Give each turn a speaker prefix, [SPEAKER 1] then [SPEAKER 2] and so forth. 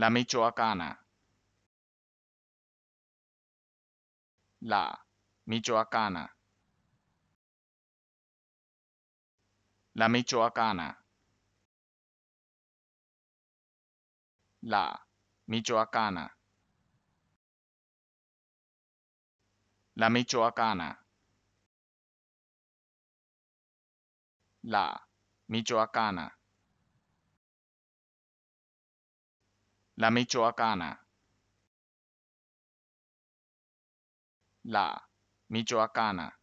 [SPEAKER 1] La Michoacana. La Michoacana. La Michoacana. La Michoacana. La Michoacana. La Michoacana. La Michoacana. La Michoacana.